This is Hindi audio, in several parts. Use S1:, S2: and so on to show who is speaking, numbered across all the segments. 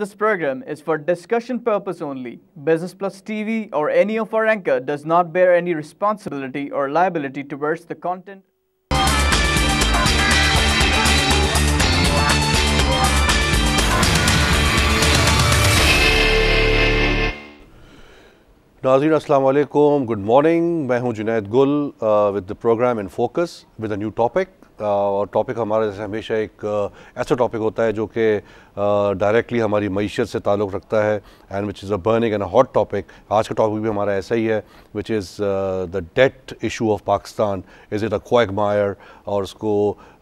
S1: This program is for discussion purpose only. Business Plus TV or any of our anchor does not bear any responsibility or liability towards the content.
S2: नाजीन असलम गुड मॉर्निंग मैं हूं जुनैद गुल uh, with the program in focus with a new topic. और टॉपिक हमारा जैसे हमेशा एक ऐसा टॉपिक होता है जो कि डायरेक्टली हमारी मीशत से ताल्लुक़ रखता है and which is a burning and a hot topic आज का टॉपिक भी हमारा ऐसा ही है which is the debt issue of Pakistan is it a quagmire और उसको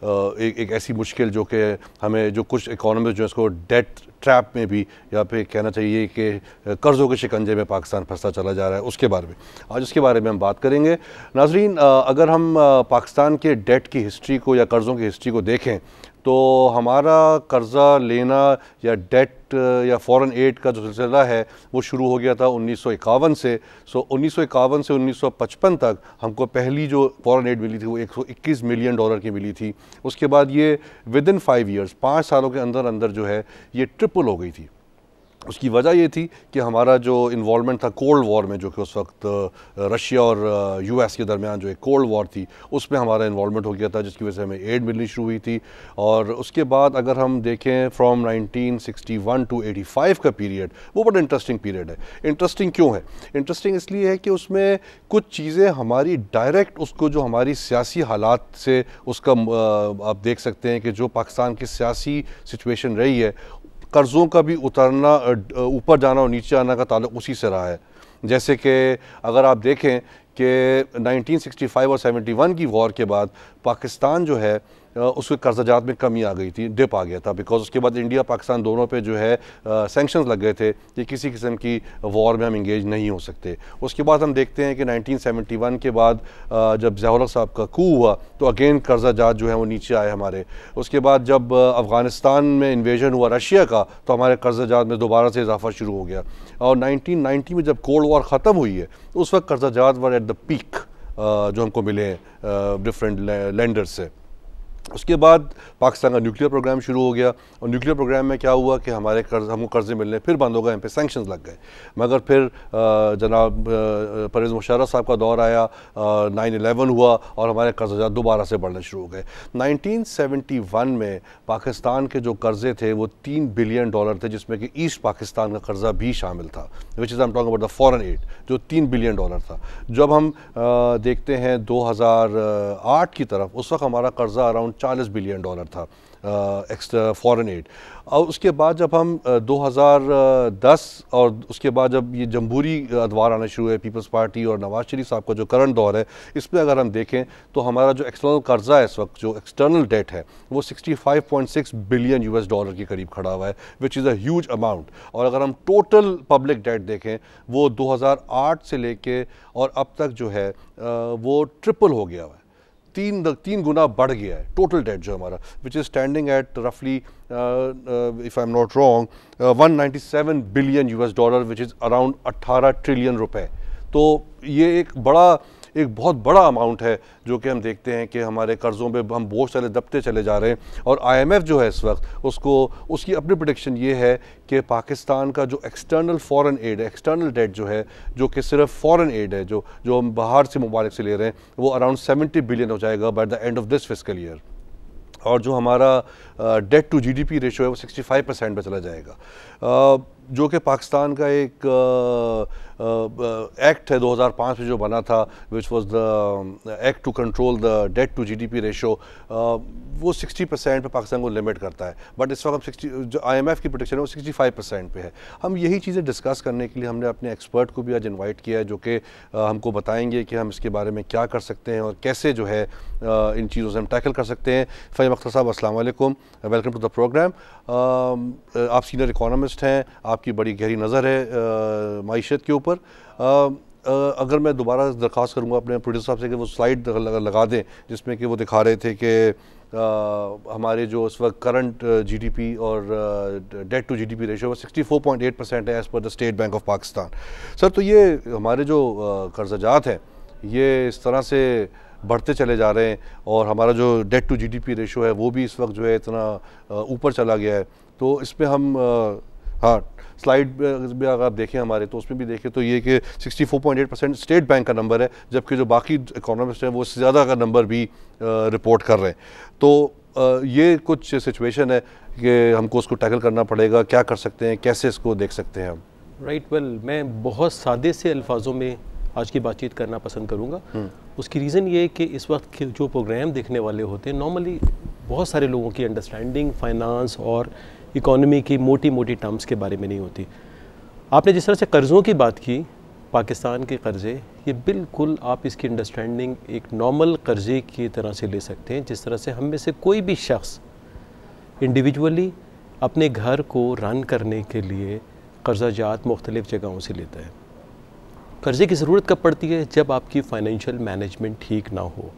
S2: एक, एक ऐसी मुश्किल जो कि हमें जो कुछ इकोनॉमिस्ट जो है इसको डेट ट्रैप में भी या फिर कहना चाहिए कि कर्ज़ों के शिकंजे में पाकिस्तान फंसता चला जा रहा है उसके बारे में आज उसके बारे में हम बात करेंगे नाजरीन अगर हम पाकिस्तान के डेट की हिस्ट्री को या कर्ज़ों की हिस्ट्री को देखें तो हमारा कर्ज़ा लेना या डेट एक्ट uh, या फॉरेन एड का जो सिलसिला है वो शुरू हो गया था उन्नीस से सो उन्नीस से 1955 तक हमको पहली जो फॉरेन एड मिली थी वो 121 मिलियन डॉलर की मिली थी उसके बाद ये विद इन फाइव ईयर्स पाँच सालों के अंदर अंदर जो है ये ट्रिपल हो गई थी उसकी वजह ये थी कि हमारा जो इन्वॉलमेंट था कोल्ड वॉर में जो कि उस वक्त रशिया और यूएस के दरमियान जो एक कोल्ड वॉर थी उसमें हमारा इन्वॉलमेंट हो गया था जिसकी वजह से हमें एड मिलनी शुरू हुई थी और उसके बाद अगर हम देखें फ्रॉम 1961 टू 85 का पीरियड वो बड़ा इंटरेस्टिंग पीरियड है इंटरेस्टिंग क्यों है इंटरेस्टिंग इसलिए है कि उसमें कुछ चीज़ें हमारी डायरेक्ट उसको जो हमारी सियासी हालात से उसका आप देख सकते हैं कि जो पाकिस्तान की सियासी सिचुएशन रही है कर्ज़ों का भी उतरना ऊपर जाना और नीचे आना का ताल्लुक उसी से रहा है जैसे कि अगर आप देखें कि 1965 और 71 की वॉर के बाद पाकिस्तान जो है उसके कर्जाजात में कमी आ गई थी डिप आ गया था बिकॉज उसके बाद इंडिया पाकिस्तान दोनों पे जो है सेंक्शन लग गए थे कि किसी किस्म की वॉर में हम इंगेज नहीं हो सकते उसके बाद हम देखते हैं कि 1971 के बाद आ, जब जहर साहब का कू हुआ तो अगेन कर्जाजात जो है वो नीचे आए हमारे उसके बाद जब अफ़गानिस्तान में इन्वेजन हुआ रशिया का तो हमारे कर्जाजात में दोबारा से इजाफा शुरू हो गया और नाइनटीन में जब कोल्ड वॉर ख़त्म हुई है तो उस वक्त कर्जाजात वर एट द पीक जो हमको मिले हैं डिफरेंट लैंडर्स से उसके बाद पाकिस्तान का न्यूक्लियर प्रोग्राम शुरू हो गया और न्यूक्लियर प्रोग्राम में क्या हुआ कि हमारे कर्ज हमको कर्ज़े मिलने फिर बंद हो गए हम पे सेंक्शन लग गए मगर फिर जनाब परवेज़ मुशर्रफ साहब का दौर आया नाइन एलेवन हुआ और हमारे कर्जा दोबारा से बढ़ने शुरू हो गए 1971 में पाकिस्तान के जो कर्ज़े थे वो तीन बिलियन डॉलर थे जिसमें कि ईस्ट पाकिस्तान का कर्ज़ा भी शामिल था which is I'm talk about the foreign aid जो तीन बिलियन डॉलर था जब हम देखते हैं आठ की तरफ उस वक्त हमारा कर्ज़ा अराउंड 40 बिलियन डॉलर था एक्स्ट्रा फॉरेन एड और उसके बाद जब हम 2010 और उसके बाद जब ये जमहूरी अदवार आना शुरू है पीपल्स पार्टी और नवाज शरीफ साहब का जो करंट दौर है इसमें अगर हम देखें तो हमारा जो एक्सटर्नल कर्जा है इस वक्त जो एक्सटर्नल डेट है वो 65.6 बिलियन यूएस डॉलर के करीब खड़ा हुआ है विच इज़ अ अमाउंट और अगर हम टोटल पब्लिक डेट देखें वो दो से लेके और अब तक जो है वो ट्रिपल हो गया हुआ है तीन तीन गुना बढ़ गया है टोटल डेट जो हमारा विच इज़ स्टैंडिंग एट रफली if I am not wrong 197 billion US dollar which is around 18 trillion रुपए तो ये एक बड़ा एक बहुत बड़ा अमाउंट है जो कि हम देखते हैं कि हमारे कर्ज़ों पर हम बोझ चले दबते चले जा रहे हैं और आईएमएफ जो है इस वक्त उसको उसकी अपनी प्रोडिक्शन ये है कि पाकिस्तान का जो external foreign aid external debt जो है जो कि सिर्फ फ़ॉरन एड है जो जो हम बाहर से ममालिक से ले रहे हैं वो अराउंड सेवेंटी बिलियन हो जाएगा but the end of this fiscal year और जो हमारा डेट टू जीडीपी रेशो है वो 65 परसेंट पर चला जाएगा जो कि पाकिस्तान का एक एक्ट है 2005 में जो बना था which was the act to control the debt to GDP ratio वो 60 परसेंट पर पाकिस्तान को लिमिट करता है बट इस वक्त सिक्सटी जो आई की प्रोटेक्शन है वो 65 परसेंट पर है हम यही चीज़ें डिस्कस करने के लिए हमने अपने एक्सपर्ट को भी आज इन्वाइट किया है जो कि हमको बताएंगे कि हम इसके बारे में क्या कर सकते हैं और कैसे जो है इन चीज़ों से हम टैकल कर सकते हैं फ़ैम अख्तर साहब असल वेलकम टू द प्रोग्राम आप सीनियर इकोनॉमिस्ट हैं आप आपकी बड़ी गहरी नज़र है मीशत के ऊपर अगर मैं दोबारा दरख्वास्त करूँगा अपने प्रोड्यूसर साहब से कि वो स्लाइड लगा दें जिसमें कि वो दिखा रहे थे कि आ, हमारे जो इस वक्त करंट जीडीपी और डेट टू जीडीपी रेशो वो 64.8 परसेंट है as per the State Bank of Pakistan sir तो ये हमारे जो कर्जाजात हैं ये इस तरह से बढ़ते चले जा रहे हैं और हमारा जो डेट टू जीडीपी रेशो है वो भी इस वक्त जो है इतना ऊपर चला गया है तो इस पर हम हाँ स्लाइड में अगर आप देखें हमारे तो उसमें भी देखें तो ये कि 64.8 परसेंट स्टेट बैंक का नंबर है जबकि जो बाकी इकोनॉमिस्ट हैं वो इससे ज़्यादा का नंबर भी रिपोर्ट कर रहे हैं तो ये कुछ सिचुएशन है कि हमको उसको टैकल करना पड़ेगा क्या कर सकते हैं कैसे इसको देख सकते हैं हम
S1: राइट वेल मैं बहुत सादे से अल्फाजों में आज की बातचीत करना पसंद करूँगा हम्म। उसकी रीज़न ये कि इस वक्त जो प्रोग्राम देखने वाले होते हैं नॉर्मली बहुत सारे लोगों की अंडरस्टैंडिंग फाइनानस और इकोनॉमी की मोटी मोटी टर्म्स के बारे में नहीं होती आपने जिस तरह से कर्ज़ों की बात की पाकिस्तान के कर्ज़े ये बिल्कुल आप इसकी अंडरस्टैंडिंग एक नॉर्मल कर्ज़े की तरह से ले सकते हैं जिस तरह से हम में से कोई भी शख्स इंडिविजुअली अपने घर को रन करने के लिए कर्जा जात मुख्तलिफ़ जगहों से लेता है कर्ज़े की ज़रूरत कब पड़ती है जब आपकी फ़ाइनेंशियल मैनेजमेंट ठीक ना हो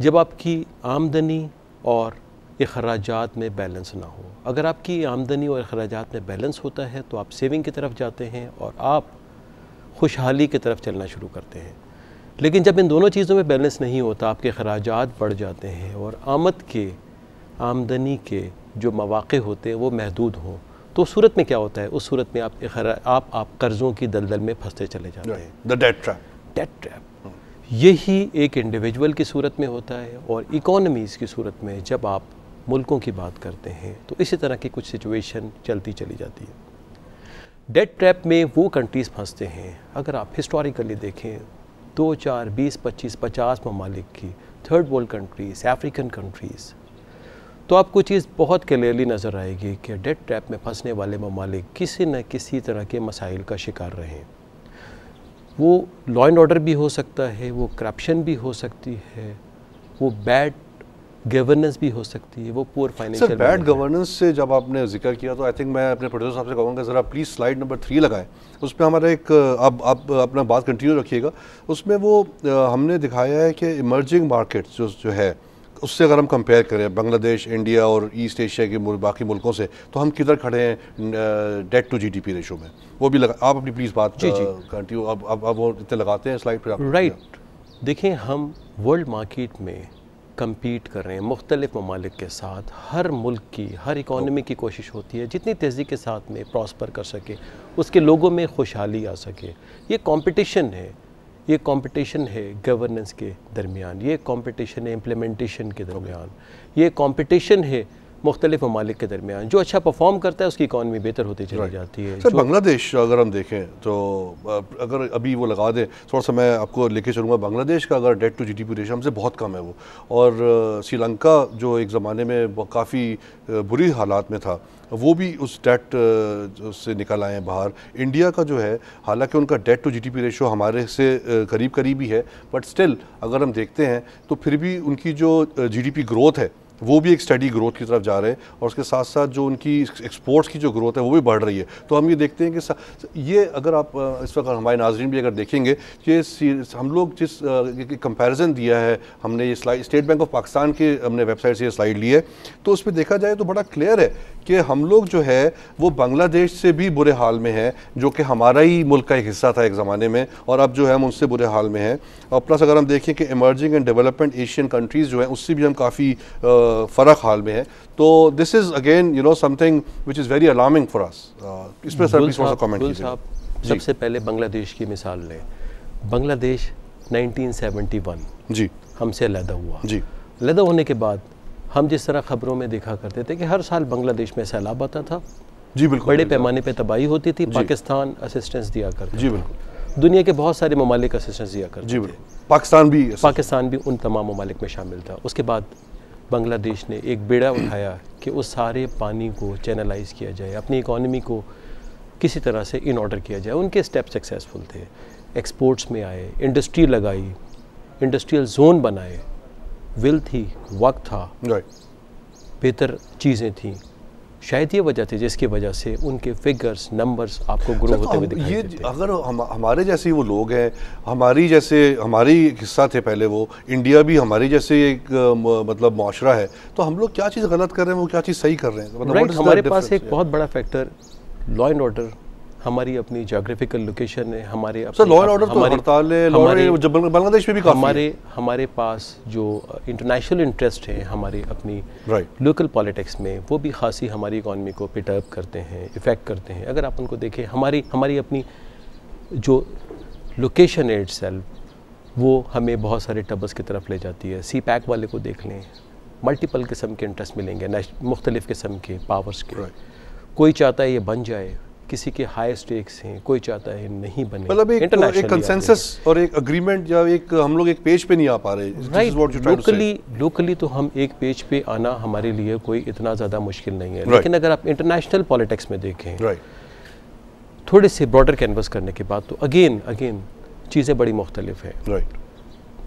S1: जब आपकी आमदनी और अखराज में बैलेंस ना हो अगर आपकी आमदनी और अखराज में बैलेंस होता है तो आप सेविंग की तरफ जाते हैं और आप खुशहाली की तरफ चलना शुरू करते हैं लेकिन जब इन दोनों चीज़ों में बैलेंस नहीं होता आपके अखराज बढ़ जाते हैं और आमद के आमदनी के जो मौाक़े होते हैं वो महदूद हों तो सूरत में क्या होता है उस सूरत में आप आप आप कर्ज़ों की दलदल में फंसते चले जाते हैं the debt trap debt trap यही एक इंडिविजुअल की सूरत में होता है और इकोनमीज़ की सूरत में जब आप मुल्कों की बात करते हैं तो इसी तरह की कुछ सिचुएशन चलती चली जाती है डेट ट्रैप में वो कंट्रीज़ फंसते हैं अगर आप हिस्टोरिकली देखें दो चार बीस पच्चीस पचास ममालिक की third world countries African countries तो आपको चीज़ बहुत क्लियरली नज़र आएगी कि डेट ट्रैप में फंसने वाले ममालिक किसी न किसी तरह के मसाइल का शिकार रहे वो लॉ एंड ऑर्डर भी हो सकता है वो करप्शन भी हो सकती है वो बैड
S2: गवर्नेंस भी हो सकती है वो पुअर फाइनेंशियल बैड गवर्नेंस से जब आपने जिक्र किया तो आई थिंक मैं अपने प्रोड्यूसर साहब से कहूँगा ज़रा प्लीज़ स्लाइड नंबर थ्री लगाएं उस पर हमारा एक आप आप अपना बात कंटिन्यू रखिएगा उसमें वो हमने दिखाया है कि इमर्जिंग मार्केट जो जो है उससे अगर हम कंपेयर करें बांग्लादेश इंडिया और ईस्ट एशिया के बाकी मुल्कों से तो हम किधर खड़े हैं डेट टू जीडीपी रेशो में वो भी लगा आप अपनी प्लीज़ बात जी जी कंटिन्यू अब अब वो इतने लगाते हैं स्लाइड पर राइट देखें हम वर्ल्ड मार्केट में कम्पीट कर रहे हैं
S1: मुख्तलिफ़ ममालिक के साथ हर मुल्क की हर इकानमी की कोशिश होती है जितनी तेज़ी के साथ में प्रॉस्पर कर सके उसके लोगों में खुशहाली आ सके ये कंपटीशन है ये कंपटीशन है गवर्नेंस के दरमियान ये कंपटीशन है इम्प्लीमेंटेशन के दरमियान ये कंपटीशन है मुख्तलिफ ममालिक के दरमियान जो अच्छा परफॉर्म करता है उसकी इकानमी बेहतर होती चली जाती है सर
S2: बांग्लादेश अगर हम देखें तो अगर अभी वो लगा दें थोड़ा सा मैं आपको लेके चलूँगा बांग्लादेश का अगर debt to G D P ratio हमसे बहुत कम है वो और श्रीलंका जो एक ज़माने में काफ़ी बुरी हालात में था वो भी उस डेट से निकल आए हैं बाहर इंडिया का जो है हालांकि उनका डेट टू जीडीपी रेशो हमारे से करीब करीब ही है बट स्टिल अगर हम देखते हैं तो फिर भी उनकी जो जीडीपी ग्रोथ है वो भी एक स्टडी ग्रोथ की तरफ जा रहे हैं और उसके साथ साथ जो उनकी एक्सपोर्ट्स की जो ग्रोथ है वो भी बढ़ रही है तो हम ये देखते हैं कि ये अगर आप इस वक्त हमारे नाजरन भी अगर देखेंगे कि हम लोग जिस कंपैरिजन दिया है हमने ये slide State Bank of Pakistan के हमने वेबसाइट से ये स्लाइड ली है तो उस पर देखा जाए तो बड़ा क्लियर है कि हम लोग जो है वो बांग्लादेश से भी बुरे हाल में हैं जो कि हमारा ही मुल्क का एक हिस्सा था एक ज़माने में और अब जो है हम उनसे बुरे हाल में हैं और प्लस अगर हम देखें कि emerging and development Asian countries जो हैं उससे भी हम काफ़ी फ़र्क हाल में है तो this is again you know something which is very alarming for us इस पर सर प्लीज़ थोड़ा कमेंट कीजिए
S1: सबसे पहले बांग्लादेश की मिसाल लें बांग्लादेश 1971 जी हमसे अलहदा हुआ जी अलहदा होने के बाद हम जिस तरह खबरों में देखा करते थे कि हर साल बांग्लादेश में सैलाब आता था जी बिल्कुल बड़े पैमाने पर तबाही होती थी पाकिस्तान असिस्टेंस दिया करता जी बिल्कुल दुनिया के बहुत सारे ममालिक असिस्टेंस दिया करते जी बिल्कुल पाकिस्तान भी पाकिस्तान भी उन तमाम ममालिक में शामिल था उसके बाद बांग्लादेश ने एक बेड़ा उठाया कि उस सारे पानी को चैनलाइज किया जाए अपनी इकॉनमी को किसी तरह से इन ऑर्डर किया जाए उनके स्टेप सक्सेसफुल थे एक्सपोर्ट्स में आए इंडस्ट्री लगाई इंडस्ट्रियल जोन बनाए विल थी वक्त था बेहतर चीज़ें थी शायद ये वजह थी जिसकी वजह से उनके
S2: फिगर्स नंबर्स आपको ग्रो अच्छा, तो होते हुए दिखाई ये देते अगर हम हमारे जैसे वो लोग हैं हमारी जैसे हमारी हिस्सा थे पहले वो इंडिया भी हमारी जैसे एक मतलब माशरा है तो हम लोग क्या चीज़ गलत कर रहे हैं वो क्या चीज़ सही कर रहे हैं मतलब right, हमारे पास एक बहुत बड़ा फैक्टर
S1: लॉ एंड ऑर्डर हमारी अपनी जोग्राफिकल लोकेशन है हमारे लॉ ऑर्डर तो बांग्लादेश में भी काफी हमारे हमारे पास जो इंटरनेशनल इंटरेस्ट है हमारे अपनी लोकल पॉलिटिक्स में वो भी खासी हमारी इकॉनमी को पिटअप करते हैं इफेक्ट करते हैं अगर आप उनको देखें हमारी हमारी अपनी जो लोकेशन है इट वो हमें बहुत सारे टबस की तरफ ले जाती है सी पैक वाले को देख लें मल्टीपल किस्म के इंटरेस्ट मिलेंगे मुख्तलिफ़ किस्म के पावर्स के कोई चाहता है ये बन जाए किसी के हाई स्टेक्स हैं कोई चाहता है नहीं बने मतलब एक, तो एक कंसेंसस
S2: और एक अग्रीमेंट या एक हम लोग एक पेज पे नहीं आ पा रहे लोकली
S1: लोकली तो हम एक पेज पे आना हमारे लिए कोई इतना ज़्यादा मुश्किल नहीं है right. लेकिन अगर आप इंटरनेशनल पॉलिटिक्स में देखें right. थोड़े से ब्रॉडर कैनवस करने के बाद तो अगेन अगेन चीज़ें बड़ी मुख्तलिफ हैं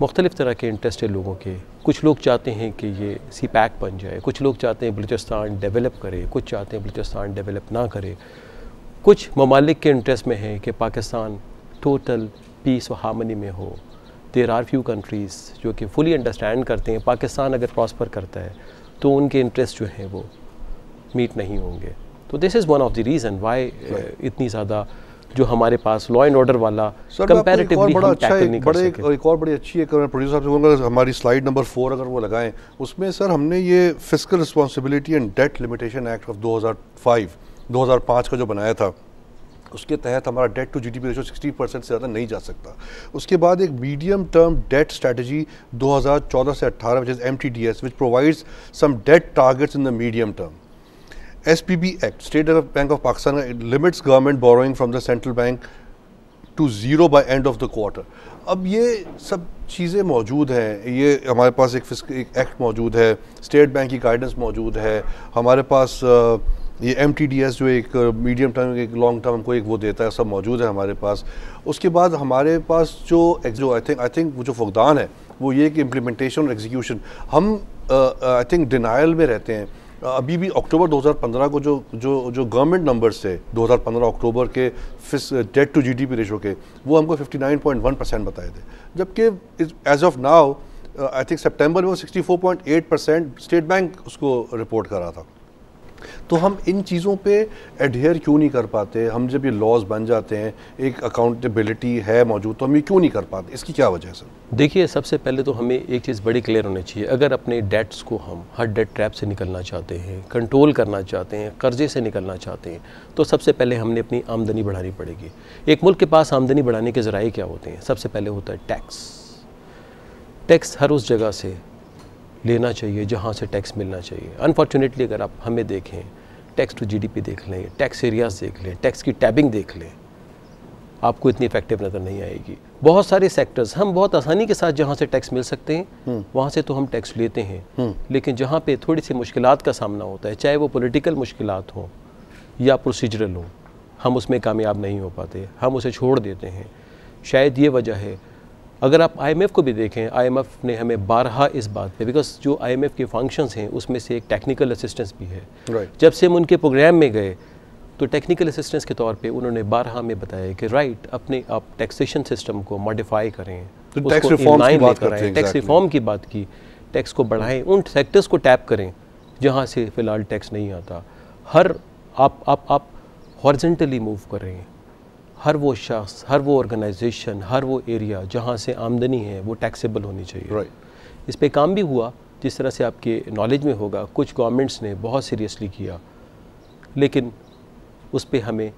S1: मुख्तलिफ तरह के इंटरेस्ट है लोगों के कुछ लोग चाहते हैं कि ये सी पैक बन जाए कुछ लोग चाहते हैं बलूचिस्तान डेवलप करे कुछ चाहते हैं बलूचिस्तान डेवलप ना करे कुछ ममालिक के इंटरेस्ट में है कि पाकिस्तान टोटल पीस और हारमनी में हो देर आर फ्यू कंट्रीज़ जो कि फुली अंडरस्टैंड करते हैं पाकिस्तान अगर प्रॉस्पर करता है तो उनके इंटरेस्ट जो हैं वो मीट नहीं होंगे तो this is one of the reason why इतनी ज़्यादा जो हमारे पास लॉ एंड ऑर्डर वाला कंपैरेटिवली बड़ा अच्छा एक बड़े एक,
S2: एक और बड़ी अच्छी एक प्रोड्यूसर साहब से हमारी स्लाइड नंबर फोर अगर वो लगाएं उसमें सर हमने ये fiscal responsibility and debt limitation act of 2005 2005 का जो बनाया था उसके तहत हमारा debt to GDP ratio 60 percent से ज़्यादा नहीं जा सकता उसके बाद एक मीडियम टर्म डेट स्ट्रेटजी 2014 से 18 which is M T D S which provides some debt targets in the medium term S P B act State Bank of Pakistan limits government borrowing from the central bank to zero by end of the quarter अब ये सब चीज़ें मौजूद हैं ये हमारे पास एक, एक एक्ट मौजूद है स्टेट बैंक की गाइडेंस मौजूद है हमारे पास uh, ये एम जो एक मीडियम uh, टर्म एक लॉन्ग टर्म हमको एक वो देता है सब मौजूद है हमारे पास उसके बाद हमारे पास जो जो आई थिंक आई थिंक वो जो फुकदान है वो ये कि इम्प्लीमेंटेशन और एग्जीक्यूशन हम आई थिंक डिनाइल में रहते हैं uh, अभी भी अक्टूबर 2015 को जो जो जो गवर्नमेंट नंबर्स थे 2015 अक्टूबर के फिस डेट टू जीडीपी रेशो के वो हमको 59.1 परसेंट बताए थे जबकि as of now I think सितंबर में वो 64.8 परसेंट स्टेट बैंक उसको रिपोर्ट कर रहा था तो हम इन चीज़ों पे एडहेयर क्यों नहीं कर पाते हम जब ये लॉज बन जाते हैं एक अकाउंटेबिलिटी है मौजूद तो हम ये क्यों नहीं कर पाते इसकी क्या वजह है सर
S1: देखिए सबसे पहले तो हमें एक चीज़ बड़ी क्लियर होनी चाहिए अगर अपने डेट्स को हम हर डेट ट्रैप से निकलना चाहते हैं कंट्रोल करना चाहते हैं कर्जे से निकलना चाहते हैं तो सबसे पहले हमने अपनी आमदनी बढ़ानी पड़ेगी एक मुल्क के पास आमदनी बढ़ाने के ज़राए क्या होते हैं सबसे पहले होता है टैक्स टैक्स हर उस जगह से लेना चाहिए जहाँ से टैक्स मिलना चाहिए अनफॉर्चुनेटली अगर आप हमें देखें टैक्स टू जीडीपी देख लें टैक्स एरियाज देख लें टैक्स की टैबिंग देख लें आपको इतनी इफेक्टिव नज़र नहीं आएगी बहुत सारे सेक्टर्स हम बहुत आसानी के साथ जहाँ से टैक्स मिल सकते हैं हम्म। वहाँ से तो हम टैक्स लेते हैं हम्म। लेकिन जहाँ पे थोड़ी सी मुश्किल का सामना होता है चाहे वो पोलिटिकल मुश्किल हो या प्रोसीजरल हो हम उसमें कामयाब नहीं हो पाते हम उसे छोड़ देते हैं शायद ये वजह है अगर आप आईएमएफ को भी देखें आईएमएफ ने हमें बारहा इस बात पे बिकॉज जो आईएमएफ के फंक्शंस हैं उसमें से एक टेक्निकल असिस्टेंस भी है right. जब से हम उनके प्रोग्राम में गए तो टेक्निकल असिस्टेंस के तौर पे उन्होंने बारहा में बताया कि राइट right, अपने आप टैक्सेशन सिस्टम को मॉडिफाई करें तो टैक्स रिफॉर्म की बात करें टैक्स रिफॉर्म की बात की टैक्स को बढ़ाएं उन सेक्टर्स को टैप करें जहाँ से फ़िलहाल टैक्स नहीं आता हर आप आप आप हॉर्जेंटली मूव कर रहे हैं हर वो शख्स हर वो ऑर्गेनाइजेशन हर वो एरिया जहाँ से आमदनी है वो टैक्सेबल होनी चाहिए right. इस पर काम भी हुआ जिस तरह से आपके नॉलेज में होगा कुछ गवर्नमेंट्स ने बहुत सीरियसली किया लेकिन उस पर हमें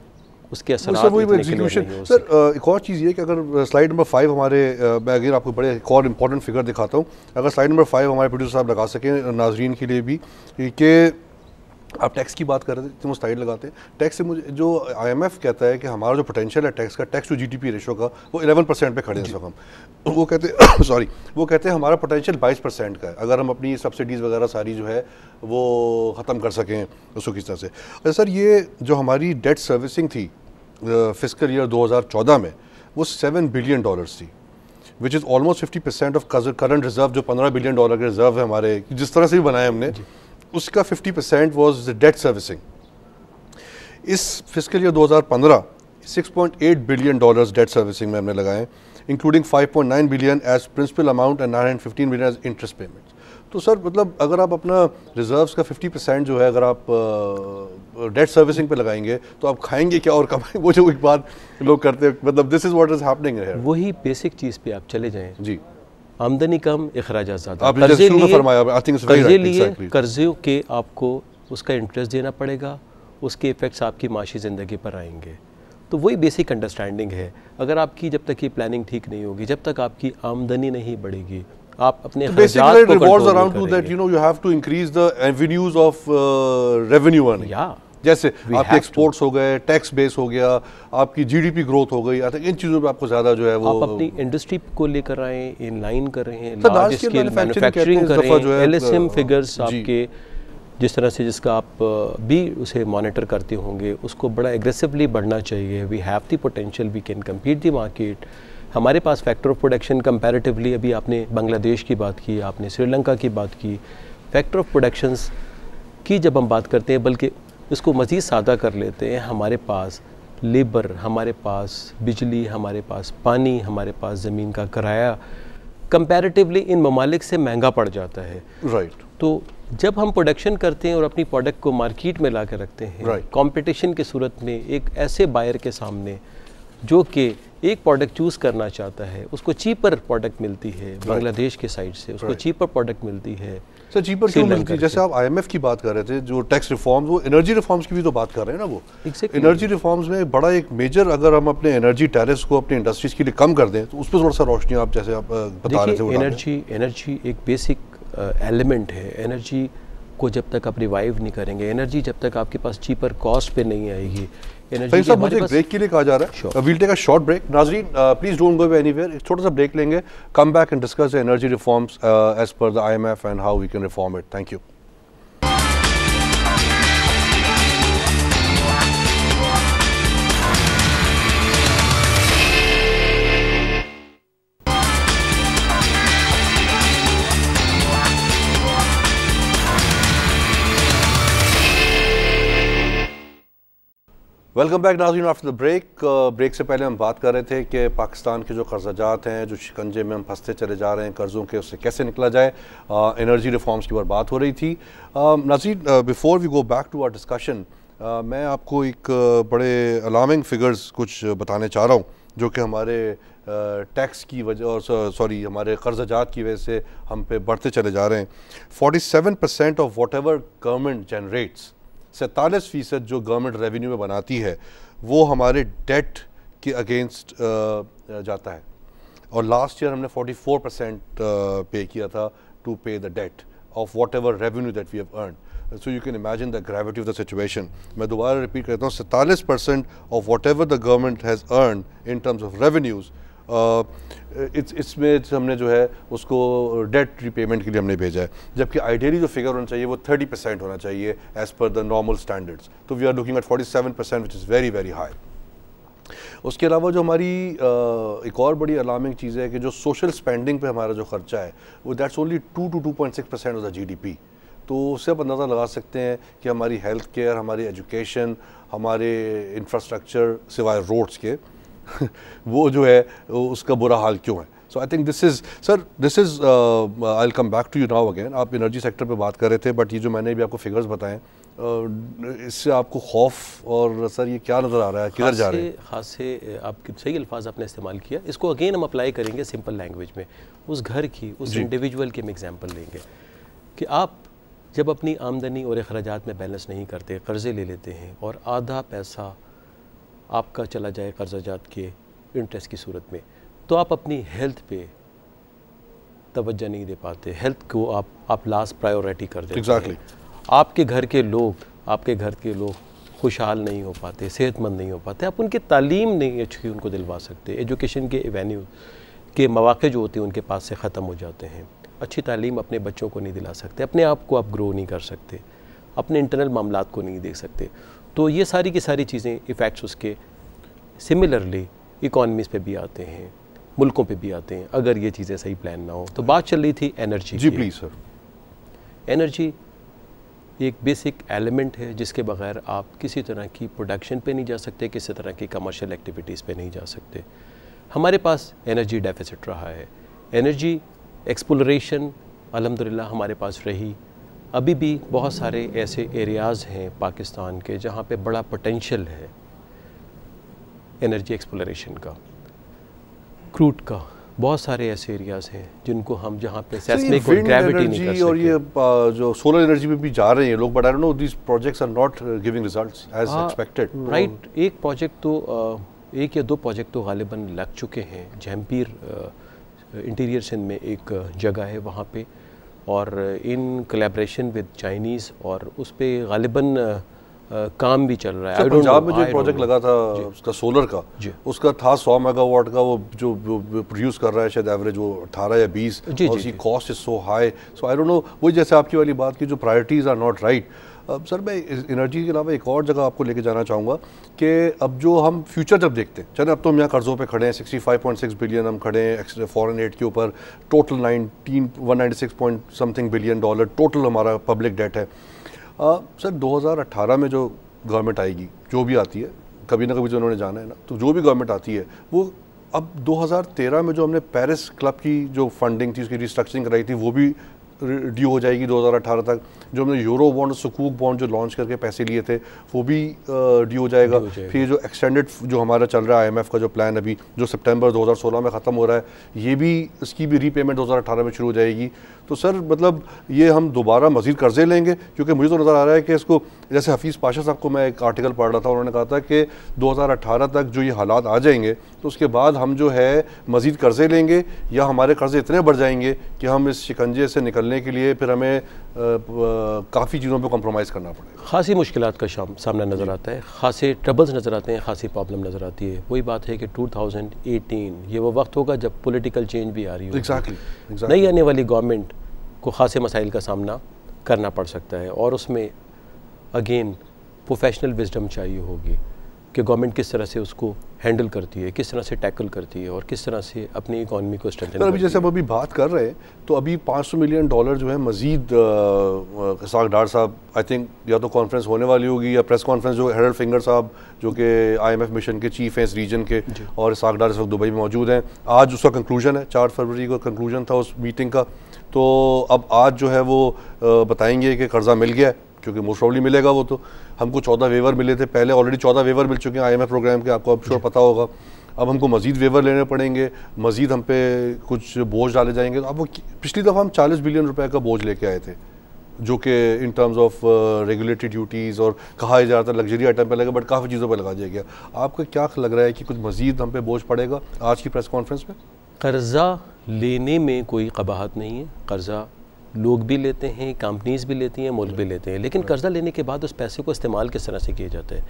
S1: उसके असर तो
S2: सर एक और चीज़ ये कि अगर स्लाइड नंबर फाइव हमारे मैं अगर आपको बड़े एक और इम्पॉर्टेंट फिगर दिखाता हूँ अगर स्लाइड नंबर फाइव हमारे प्रोड्यूसर साहब लगा सकें नाजरीन के लिए भी कि आप टैक्स की बात कर रहे थे स्टाइड लगाते हैं टैक्स से मुझे जो आईएमएफ कहता है कि हमारा जो पोटेंशियल है टैक्स का टैक्स टू जीडीपी रेशो का वो 11 परसेंट पर खड़े हैं हम वो कहते हैं सॉरी वो कहते हैं हमारा पोटेंशियल 22 परसेंट का है अगर हम अपनी सब्सिडीज़ वगैरह सारी जो है वो ख़त्म कर सकें उसको किस तरह से अरे अच्छा सर ये जो हमारी डेट सर्विसिंग थी फिजिकल ईयर दो में वो सेवन बिलियन डॉलर्स थी which is almost fifty percent of current reserve जो पंद्रह बिलियन डॉलर के रिजर्व है हमारे जिस तरह से भी बनाए हमने उसका 50 परसेंट वॉज डेट सर्विसिंग इस fiscal year 2015 6.8 billion dollars debt servicing में हमने लगाए including 5.9 billion as principal amount and fifteen billion as interest payment तो सर मतलब अगर आप अपना रिजर्व्स का 50 परसेंट जो है अगर आप डेट uh, सर्विसिंग पे लगाएंगे तो आप खाएंगे क्या और कमाएंगे वो जो एक बात लोग करते हैं मतलब this is what is happening वही बेसिक चीज़ पे आप चले जाएं जी आमदनी कम
S1: अखराज ज़्यादा कर्जे लिए कर्जे के आपको उसका इंटरेस्ट देना पड़ेगा उसके इफ़ेक्ट्स आपकी माशी ज़िंदगी पर आएंगे तो वही बेसिक अंडरस्टैंडिंग है अगर आपकी जब तक ये प्लानिंग ठीक नहीं होगी जब तक आपकी आमदनी नहीं बढ़ेगी आप अपने तो so
S2: that you know you of uh, जैसे आपके एक्सपोर्ट्स हो गए टैक्स बेस हो गया आपकी जीडीपी ग्रोथ हो गई आई थिंक इन चीज़ों पे आपको ज़्यादा जो है वो आप अपनी इंडस्ट्री
S1: को लेकर आए इन लाइन कर रहे हैं लार्ज स्केल मैन्युफैक्चरिंग कर रहे हैं एलएसएम फिगर्स आपके जिस तरह से जिसका आप भी उसे मॉनिटर करते होंगे उसको बड़ा एग्रेसिवली बढ़ना चाहिए we have the potential we can compete the market हमारे पास फैक्टर ऑफ प्रोडक्शन कंपैरेटिवली अभी आपने बांग्लादेश की बात की आपने श्रीलंका की बात की फैक्टर ऑफ प्रोडक्शंस की जब हम बात करते हैं बल्कि इसको मज़ीद सादा कर लेते हैं हमारे पास लेबर हमारे पास बिजली हमारे पास पानी हमारे पास ज़मीन का किराया कंपैरेटिवली इन ममालिक से महंगा पड़ जाता है राइट right. तो जब हम प्रोडक्शन करते हैं और अपनी प्रोडक्ट को मार्केट में ला कर रखते हैं कंपटीशन right. की सूरत में एक ऐसे बायर के सामने जो कि एक प्रोडक्ट चूज़ करना चाहता है उसको चीपर
S2: प्रोडक्ट मिलती है बांग्लादेश के साइड से उसको चीपर प्रोडक्ट मिलती है सर चीपर क्यों मिलती है जैसे आप आईएमएफ की बात कर रहे थे जो टैक्स रिफॉर्म्स वो एनर्जी रिफॉर्म्स की भी तो बात कर रहे हैं ना वो exactly. एनर्जी रिफॉर्म्स में बड़ा एक मेजर अगर हम अपने एनर्जी टैरिस को अपने इंडस्ट्रीज के लिए कम कर दें तो उस पर थोड़ा सा रोशनी आप जैसे आप बता रहे थे एनर्जी
S1: एनर्जी एक बेसिक एलिमेंट है एनर्जी को जब तक आप रिवाइव नहीं करेंगे एनर्जी जब तक आपके पास चीपर कॉस्ट पे नहीं आएगी एनर्जी साहब मुझे ब्रेक के लिए कहा जा रहा
S2: है शॉर्ट ब्रेक uh, नाजरीन प्लीज डोंट गो एनीवेयर एक छोटा सा ब्रेक लेंगे come back and discuss energy reforms as per the IMF and how we can reform it thank you welcome back नाजीन आफ्टर द ब्रेक ब्रेक से पहले हम बात कर रहे थे कि पाकिस्तान के जो कर्जाजात हैं जो शिकंजे में हम फंसते चले जा रहे हैं कर्ज़ों के उससे कैसे निकला जाए एनर्जी uh, रिफॉर्म्स की ऊपर बात हो रही थी नाजीन before we go back to our discussion मैं आपको एक uh, बड़े अलार्मिंग फिगर्स कुछ बताने चाह रहा हूँ जो कि हमारे टैक्स uh, की वजह और सॉरी हमारे कर्जाजात की वजह से हम पे बढ़ते चले जा रहे हैं seven percent of whatever government generates सैंतालीस फ़ीसद जो गवर्नमेंट रेवेन्यू में बनाती है वो हमारे डेट के अगेंस्ट जाता है और लास्ट ईयर हमने 44 परसेंट पे किया था to pay the debt of whatever revenue that we have earn so you can imagine the gravity of the situation मैं दोबारा रिपीट करता हूँ सैंतालीस percent of whatever the government has earn in terms of revenues it's इसमें हमने जो है उसको डेट रिपेमेंट के लिए हमने भेजा है जबकि आइडियली जो फिगर होना चाहिए वो थर्टी परसेंट होना चाहिए as per the normal standards तो we are looking at forty seven percent which is very very high उसके अलावा जो हमारी एक और बड़ी अलार्मिंग चीज़ है कि जो सोशल स्पेंडिंग पे हमारा जो खर्चा है वो that's only two two two point six percent of the G तो उससे आप अंदाज़ा लगा सकते हैं कि हमारी हेल्थ केयर हमारी एजुकेशन हमारे इंफ्रास्ट्रक्चर सिवाय रोड्स के वो जो है उसका बुरा हाल क्यों है so I think this is sir this is I come back to you now again आप एनर्जी सेक्टर पे बात कर रहे थे बट ये जो मैंने भी आपको फिगर्स बताए uh, इससे आपको खौफ और सर ये क्या नज़र आ रहा है किधर जा रहे हैं
S1: खासे uh, आपके सही अल्फाज आपने इस्तेमाल किया इसको अगेन हम अप्लाई करेंगे सिंपल लैंग्वेज में उस घर की उस इंडिविजुअल की हम एग्जाम्पल लेंगे कि आप जब अपनी आमदनी और अखराज में बैलेंस नहीं करते कर्ज़े ले लेते हैं और आधा पैसा आपका चला जाए कर्जाजात के इंटरेस्ट की सूरत में तो आप अपनी हेल्थ पे तोज्जा नहीं दे पाते हेल्थ को आप आप लास्ट प्रायोरिटी कर देते exactly. हैं आपके घर के लोग आपके घर के लोग खुशहाल नहीं हो पाते सेहतमंद नहीं हो पाते आप उनकी तालीम नहीं अच्छी उनको दिलवा सकते एजुकेशन के एवेन्यू के मौाक़े जो होते हैं उनके पास से ख़त्म हो जाते हैं अच्छी तालीम अपने बच्चों को नहीं दिला सकते अपने आप को आप ग्रो नहीं कर सकते अपने इंटरनल मामला को नहीं देख सकते तो ये सारी की सारी चीज़ें इफ़ेक्ट्स उसके सिमिलरली इकॉनमीज़ पे भी आते हैं मुल्कों पे भी आते हैं अगर ये चीज़ें सही प्लान ना हो तो बात चल रही थी एनर्जी जी प्लीज़ सर एनर्जी एक बेसिक एलिमेंट है जिसके बगैर आप किसी तरह की प्रोडक्शन पे नहीं जा सकते किसी तरह की कमर्शियल एक्टिविटीज़ पे नहीं जा सकते हमारे पास एनर्जी डेफिसिट रहा है एनर्जी एक्सप्लोरेशन अलहमदिल्ला हमारे पास रही अभी भी बहुत सारे ऐसे एरियाज़ हैं पाकिस्तान के जहाँ पे बड़ा पोटेंशल है
S2: एनर्जी एक्सप्लोरेशन का
S1: क्रूड का बहुत सारे
S2: ऐसे एरियाज हैं जिनको हम जहाँ पे सेस्मिक और ग्रेविटी नहीं कर और ये जो सोलर एनर्जी में भी जा रहे हैं लोग but I know projects are not giving results as expected right एक प्रोजेक्ट तो एक या दो प्रोजेक्ट तो गालिबा लग चुके हैं जैमपीर
S1: इंटीरियर सिंध में एक जगह है वहाँ पर और इन कोलेब्रेशन विद चाइनीज़ और उस पर गालिबा काम भी चल रहा है अच्छा, पंजाब में जो प्रोजेक्ट लगा
S2: था उसका सोलर का उसका था सौ मेगावाट का वो जो, प्रोड्यूस कर रहा है शायद एवरेज वो अठारह या बीस उसकी cost is so high so I don't know वो जैसे आपकी वाली बात की जो प्रायोरिटीज़ आर नॉट राइट अब सर मैं एनर्जी के अलावा एक और जगह आपको लेके जाना चाहूँगा कि अब जो हम फ्यूचर जब देखते हैं चले अब तो हम यहाँ कर्ज़ों पे खड़े हैं 65.6 बिलियन हम खड़े हैं फॉरेन एड के ऊपर total nineteen one point something billion dollar total हमारा पब्लिक डेट है आ, सर 2018 में जो गवर्नमेंट आएगी जो भी आती है कभी ना कभी जो तो उन्होंने जाना है ना तो जो भी गवर्नमेंट आती है वो अब 2013 में जो हमने पेरिस क्लब की जो फंडिंग थी उसकी रिस्ट्रक्चरिंग कराई थी वो भी ड्यू हो जाएगी 2018 तक जो हमने यूरो बॉन्ड सुकूक बॉन्ड जो लॉन्च करके पैसे लिए थे वो भी ड्यू हो जाएगा फिर जो एक्सटेंडेड जो हमारा चल रहा है आईएमएफ का जो प्लान अभी जो सितंबर 2016 में ख़त्म हो रहा है ये भी इसकी भी रीपेमेंट 2018 में शुरू हो जाएगी तो सर मतलब ये हम दोबारा मजीद कर्जे लेंगे क्योंकि मुझे तो नज़र आ रहा है कि इसको जैसे हफीज़ पाशा साहब को मैं एक आर्टिकल पढ़ रहा था उन्होंने कहा था कि दो तक जो ये हालात आ जाएंगे तो उसके बाद हम जो है मज़ीद कर्जे लेंगे या हमारे कर्जे इतने बढ़ जाएंगे कि हम इस शिकंजे से निकलने चलने के लिए फिर हमें काफ़ी चीज़ों पर कॉम्प्रोमाइज़ करना पड़ेगा
S1: खासी मुश्किल का शाम सामना नज़र आता है खासे ट्रबल्स नज़र आते हैं खासी प्रॉब्लम नज़र आती है वही बात है कि 2018 ये वो वक्त होगा जब पॉलिटिकल चेंज भी आ रही हो exactly, exactly. नई आने वाली गवर्नमेंट को खासे मसाइल का सामना करना पड़ सकता है और उसमें अगेन प्रोफेशनल विजडम चाहिए होगी कि गवर्नमेंट किस तरह से उसको हैंडल करती है किस तरह से टैकल करती है और किस तरह से अपनी इकॉनमी को स्ट्रेंथन अभी जैसे
S2: हम अभी बात कर रहे हैं तो अभी 500 मिलियन डॉलर जो है मजीद साग डार साहब आई थिंक या तो कॉन्फ्रेंस होने वाली होगी या प्रेस कॉन्फ्रेंस जो हेरल्ड फिंगर साहब जो कि आईएमएफ मिशन के चीफ हैं इस रीजन के और साग डार इस वक्त दुबई में मौजूद हैं आज उसका कंक्लूजन है चार फरवरी का कंक्लूजन था उस मीटिंग का तो अब आज जो है वो बताएंगे कि कर्जा मिल गया है क्योंकि मोस्ट प्रॉब्ली मिलेगा वो तो हमको चौदह वेवर मिले थे पहले ऑलरेडी चौदह वेवर मिल चुके हैं आई प्रोग्राम के आपको अब श्योर पता होगा अब हमको मजीद वेवर लेने पड़ेंगे मजीद हम पे कुछ बोझ डाले जाएंगे तो अब पिछली दफ़ा हम चालीस बिलियन रुपए का बोझ लेके आए थे जो कि in terms of regulatory duties और कहा जा रहा था लग्जरी आइटम पे लगा बट काफ़ी चीज़ों पे लगा दिया गया आपका क्या लग रहा है कि कुछ मजीद हम पे बोझ पड़ेगा आज की प्रेस कॉन्फ्रेंस में कर्ज़ा
S1: लेने में कोई कबाहत नहीं है कर्ज़ा लोग भी लेते हैं कंपनीज भी लेती हैं मुल्क भी लेते हैं लेकिन कर्जा लेने के बाद उस पैसे को इस्तेमाल किस तरह से किया जाता है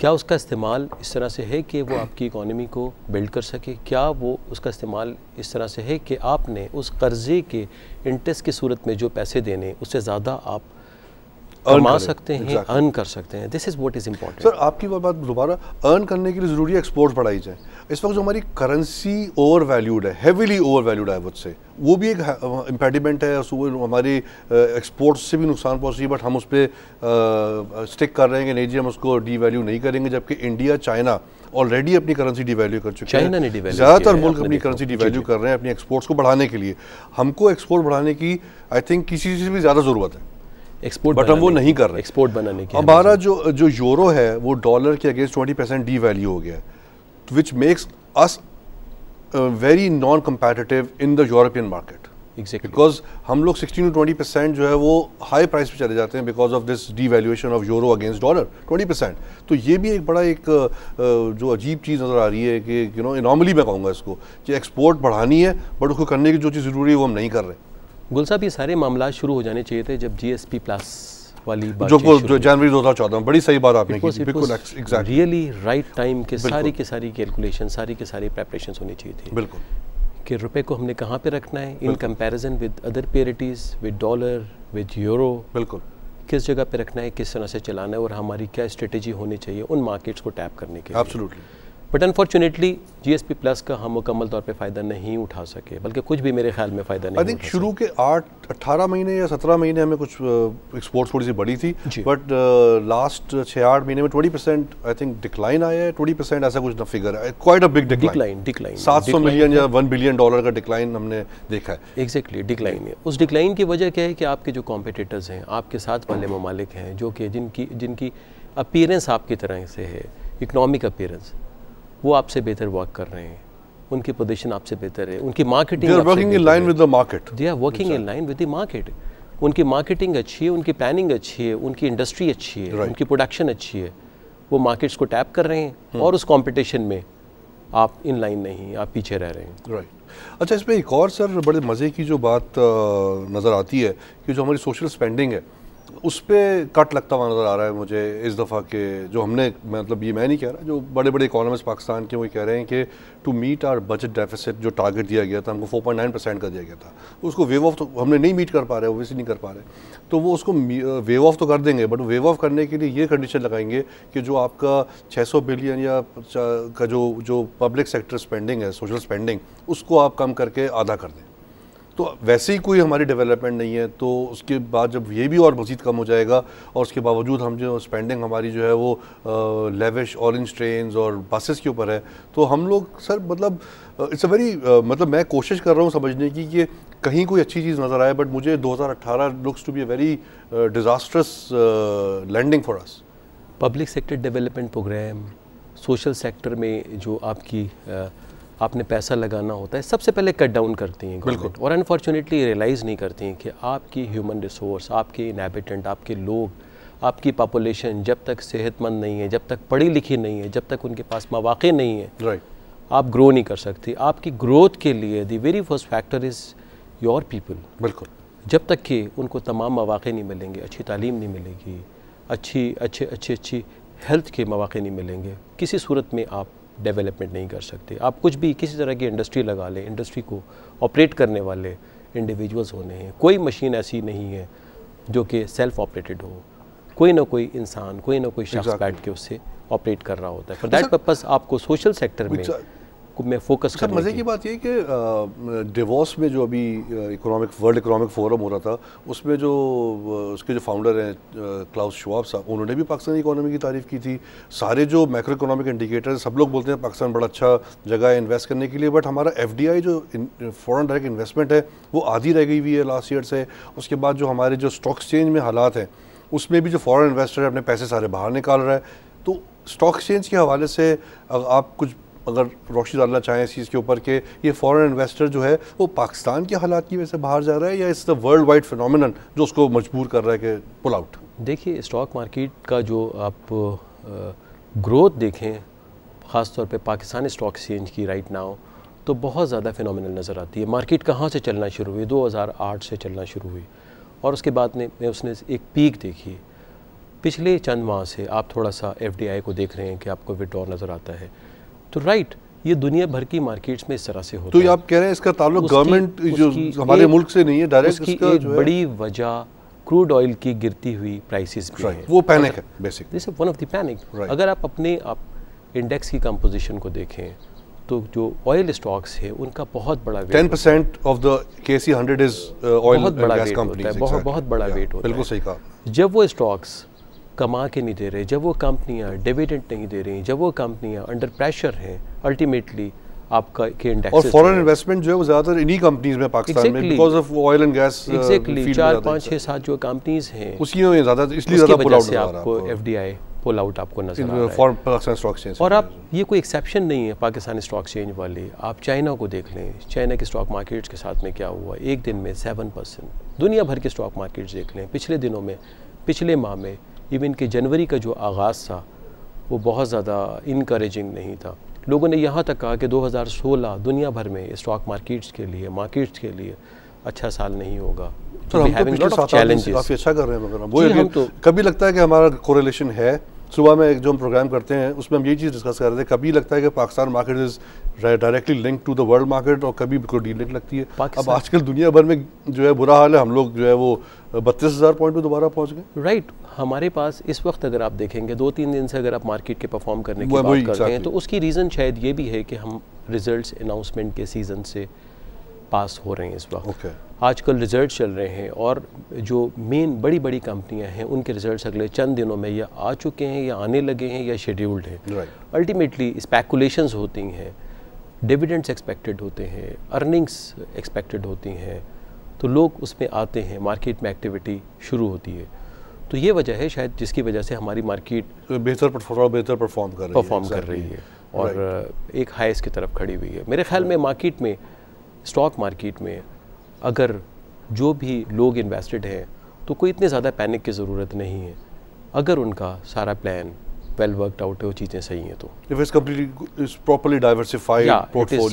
S1: क्या उसका इस्तेमाल इस तरह से है कि वो आपकी इकोनॉमी को बिल्ड कर सके क्या वो उसका इस्तेमाल इस तरह से है कि आपने उस कर्ज़े के इंटरेस्ट की सूरत में जो पैसे देने उससे ज़्यादा
S2: आप कमा सकते हैं अर्न कर सकते हैं this is what is important sir आपकी वो बात दोबारा अर्न करने के लिए ज़रूरी एक्सपोर्ट बढ़ाई जाए इस वक्त जो हमारी करेंसी ओवर वैल्यूड है हैवीली ओवर वैल्यूड है वुड से वो भी एक इम्पेडिमेंट है हमारी एक्सपोर्ट से भी नुकसान पहुँच रही है बट हम उस पर स्टिक कर रहे हैं कि नहीं जी हम उसको डी वैल्यू नहीं करेंगे जबकि इंडिया चाइना ऑलरेडी अपनी करेंसी डिवैल्यू कर चुके हैं ज़्यादातर मुल्क अपनी करेंसी डिवैल्यू कर रहे हैं अपनी एक्सपोर्ट्स को बढ़ाने के लिए हमको एक्सपोर्ट बढ़ाने की आई थिंक किसी चीज़ भी ज़्यादा ज़रूरत है एक्सपोर्ट बट हम वो नहीं कर रहे एक्सपोर्ट बनाने की हमारा जो जो यूरो है वो डॉलर के against twenty percent devalue हो गया which makes us very non competitive in the European market because हम लोग सिक्सटी टू ट्वेंटी परसेंट जो है वो हाई प्राइस पे चले जाते हैं because of this devaluation of euro against dollar twenty percent तो ये भी एक बड़ा एक uh, जो अजीब चीज़ नज़र आ रही है कि यू नो नॉर्मली मैं कहूँगा इसको कि एक्सपोर्ट बढ़ानी है बट उसको करने की जो चीज़ ज़रूरी है वो हम नहीं कर रहे हैं
S1: गुल साहब ये सारे मामला शुरू हो जाने चाहिए थे जब जी प्लस वाली जो जो जनवरी 2014
S2: बड़ी सही बात आपने की बिल्कुल रियली
S1: राइट टाइम के सारी के सारी कैलकुलेशन सारी के सारी प्रेपरेशन होनी चाहिए थी बिल्कुल कि रुपए को हमने कहाँ पे रखना है in comparison with other parities with dollar with euro बिल्कुल किस जगह पे रखना है किस तरह से चलाना है और हमारी क्या स्ट्रेटेजी होनी चाहिए उन मार्केट्स को टैप करने के लिए बट अनफॉर्चुनेटली जीएसपी प्लस का हम मुकम्मल तौर पे फ़ायदा नहीं उठा सके बल्कि कुछ भी मेरे ख्याल में फ़ायदा नहीं आई थिंक
S2: शुरू के आठ अट्ठारह महीने या सत्रह महीने हमें कुछ एक्सपोर्ट थोड़ी सी बढ़ी थी बट लास्ट छः आठ महीने में twenty percent I think decline आया है ट्वेंटी परसेंट ऐसा कुछ ना फिगर है quite a big decline decline सात सौ मिलियन या वन बिलियन डॉलर का डिक्लाइन हमने देखा है एग्जैक्टली डिक्लाइन है
S1: उस डिक्लाइन की वजह क्या है कि आपके जो कॉम्पिटिटर्स हैं आपके साथ वाले ममालिक हैं जो कि जिनकी जिनकी अपीयरेंस आपकी तरह से है इकनॉमिक अपीयरेंस वो आपसे बेहतर वर्क कर रहे हैं उनकी पोजीशन आपसे बेहतर है उनकी marketing working in line with the market they are working in line with the market उनकी मार्केटिंग अच्छी है उनकी प्लानिंग अच्छी है उनकी इंडस्ट्री अच्छी है right. उनकी प्रोडक्शन अच्छी है वो मार्केट्स को टैप कर रहे हैं hmm. और उस कंपटीशन में आप इन लाइन नहीं आप पीछे रह रहे हैं
S2: राइट right. अच्छा इसमें एक और सर बड़े मज़े की जो बात नज़र आती है कि जो हमारी सोशल स्पेंडिंग है उस पर कट लगता हुआ नज़र आ रहा है मुझे इस दफ़ा के जो हमने मतलब ये मैं नहीं कह रहा जो बड़े बड़े इकोनॉमिस्ट पाकिस्तान के वो कह रहे हैं कि to meet our budget deficit जो टारगेट दिया गया था हमको 4.9 परसेंट का दिया गया था उसको वेव ऑफ तो हमने नहीं मीट कर पा रहे ओबियसली नहीं कर पा रहे तो वो उसको वेव ऑफ uh, तो कर देंगे बट वेव ऑफ करने के लिए ये कंडीशन लगाएंगे कि जो आपका 600 बिलियन या का जो जो पब्लिक सेक्टर स्पेंडिंग है सोशल स्पेंडिंग उसको आप कम करके आधा कर दें तो वैसे ही कोई हमारी डेवलपमेंट नहीं है तो उसके बाद जब ये भी और मजीद कम हो जाएगा और उसके बावजूद हम जो स्पेंडिंग हमारी जो है वो लेविश ऑरेंज ट्रेन और बसेस के ऊपर है तो हम लोग सर मतलब इट्स अ वेरी मतलब मैं कोशिश कर रहा हूँ समझने की कि कहीं कोई अच्छी चीज़ नज़र आए बट मुझे 2018 looks to be a very disastrous landing for us
S1: public sector development programme social sector में जो आपकी uh, आपने पैसा लगाना होता है सबसे पहले कट डाउन करती हैं बिल्कुल और अनफॉर्चुनेटली रियलाइज़ नहीं करती हैं कि आपकी ह्यूमन रिसोर्स आपके इनहेबिटेंट आपके लोग आपकी पॉपुलेशन जब तक सेहतमंद नहीं है जब तक पढ़ी लिखी नहीं है जब तक उनके पास मौाक़े नहीं है right. आप ग्रो नहीं कर सकती आपकी ग्रोथ के लिए the very first factor is your people बिल्कुल जब तक कि उनको तमाम मौाक़े नहीं मिलेंगे अच्छी तालीम नहीं मिलेगी अच्छी अच्छे अच्छी अच्छी हेल्थ के मौाक़े नहीं मिलेंगे किसी सूरत में आप डेवलपमेंट नहीं कर सकते आप कुछ भी किसी तरह की इंडस्ट्री लगा लें इंडस्ट्री को ऑपरेट करने वाले इंडिविजुअल्स होने हैं कोई मशीन ऐसी नहीं है जो कि सेल्फ ऑपरेटेड हो कोई ना कोई इंसान कोई ना कोई शख्स exactly. बैठ के उससे ऑपरेट कर रहा होता है फॉर दैट पर्पज आपको सोशल सेक्टर में में मैं फोकस कर मज़े की
S2: बात ये कि डिवोर्स में जो अभी इकोनॉमिक वर्ल्ड इकोनॉमिक फोरम हो रहा था उसमें जो उसके जो फाउंडर हैं क्लाउस शुआब साहब उन्होंने भी पाकिस्तानी इकोनॉमी की तारीफ की थी सारे जो मैक्रो इकोनॉमिक इंडिकेटर सब लोग बोलते हैं पाकिस्तान बड़ा अच्छा जगह है इन्वेस्ट करने के लिए बट हमारा एफ जो फॉरन डायरेक्ट इन्वेस्टमेंट है वो आधी रह गई हुई है लास्ट ईयर से उसके बाद जो हमारे जो स्टॉक एक्सचेंज में हालात हैं उसमें भी जो फॉरेन इन्वेस्टर है अपने पैसे सारे बाहर निकाल रहा है तो स्टॉक एक्सचेंज के हवाले से आप कुछ अगर रोशनी डालना चाहें इस चीज़ के ऊपर कि ये फॉरेन इन्वेस्टर जो है वो पाकिस्तान के हालात की वजह से बाहर जा रहा है या इस द वर्ल्ड वाइड फिनमिन जो उसको मजबूर कर रहा है कि पुल आउट देखिए स्टॉक मार्केट का जो आप ग्रोथ
S1: देखें ख़ासतौर पर पाकिस्तान स्टॉक एक्सचेंज की राइट नाव तो बहुत ज़्यादा फिनोमिनल नज़र आती है मार्केट कहाँ से चलना शुरू हुई 2008 से चलना शुरू हुई और उसके बाद में, मैं उसने एक पीक देखी पिछले चंद माह से आप थोड़ा सा एफ को देख रहे हैं कि आपको विड्रॉ नज़र आता है तो राइट ये दुनिया भर की मार्केट्स में इस तरह से होता तो है तो
S2: आप कह रहे हैं इसका
S1: ताल्लुक गवर्नमेंट जो हमारे मुल्क से नहीं है डायरेक्ट इसका एक बड़ी वजह क्रूड ऑयल की गिरती हुई प्राइसेस भी है वो पैनिक है basic this one of the panic अगर आप अपने आप इंडेक्स की कंपोजिशन को देखें तो जो ऑयल स्टॉक्स है उनका बहुत बड़ा टेन परसेंट
S2: ऑफ द के सी हंड्रेड इज ऑयल बहुत बड़ा वेट होता है बहुत बड़ा वेट होता है बिल्कुल
S1: सही कहा जब वो स्टॉक्स कमा के नहीं दे रहे जब वो कंपनियाँ डिविडेंड नहीं दे रही जब वो कंपनियाँ अंडर प्रेशर हैं अल्टीमेटली आपका के इंडेक्स और फॉरेन
S2: इन्वेस्टमेंट जो है वो ज्यादातर इन्हीं कंपनीज में पाकिस्तान exactly, uh, में because of oil and gas exactly चार
S1: पाँच छः सात जो कंपनीज हैं उसी में ज्यादा इसलिए ज्यादा पुल आउट आपको
S2: एफडीआई पुल आउट आपको नजर आ रहा है पाकिस्तान स्टॉक
S1: एक्सचेंज और आप ये कोई एक्सेप्शन नहीं है पाकिस्तान स्टॉक एक्सचेंज वाले आप चाइना को देख लें चाइना के स्टॉक मार्केट्स के साथ में क्या हुआ एक दिन में सेवन परसेंट दुनिया भर के स्टॉक मार्केट्स देख लें पिछले दिनों में पिछले माह में इवन के जनवरी का जो आगाज़ था वो बहुत ज़्यादा इनक्रेजिंग नहीं था लोगों ने यहाँ तक कहा कि 2016 दुनिया भर में स्टॉक मार्केट्स के लिए मार्केट्स के लिए अच्छा साल नहीं होगा तो हम तो पिछले काफ़ी अच्छा कर रहे हैं मगर वो
S2: तो कभी लगता है कि हमारा कोरिलेशन है सुबह में एक जो हम प्रोग्राम करते हैं उसमें हम यही चीज़ डिस्कस कर रहे थे कभी लगता है कि Pakistan market is directly link to the world market और कभी बिल्कुल डी लगती है अब आजकल दुनिया भर में जो है बुरा हाल है हम लोग जो है वो बत्तीस हज़ार पॉइंट में दोबारा पहुंच गए राइट right. हमारे
S1: पास इस वक्त अगर आप देखेंगे दो तीन दिन से अगर आप मार्केट के परफॉर्म करने की बात रहे हैं तो उसकी रीज़न शायद ये भी है कि हम रिजल्ट्स अनाउंसमेंट के सीज़न से पास हो रहे हैं इस वक्त okay. आजकल रिज़ल्ट चल रहे हैं और जो मेन बड़ी बड़ी कंपनियां हैं उनके रिज़ल्ट अगले चंद दिनों में या आ चुके हैं या आने लगे हैं या शेड्यूल्ड हैं अल्टीमेटली स्पेकुलेशन होती हैं डिविडेंड्स एक्सपेक्टेड होते हैं अर्निंग्स एक्सपेक्टेड होती हैं तो लोग उसमें आते हैं मार्केट में एक्टिविटी शुरू होती है तो ये वजह है शायद जिसकी वजह से हमारी मार्केट तो बेहतर बेहतर परफॉर्म कर रही है परफॉर्म कर रही है और एक हाइस की तरफ खड़ी हुई है मेरे ख्याल में मार्केट में स्टॉक मार्केट में अगर जो भी लोग इन्वेस्टेड हैं तो कोई इतने ज़्यादा पैनिक की ज़रूरत नहीं है अगर उनका सारा प्लान वेल वर्कड आउट है वो चीज़ें सही हैं
S2: तो if it's properly diversified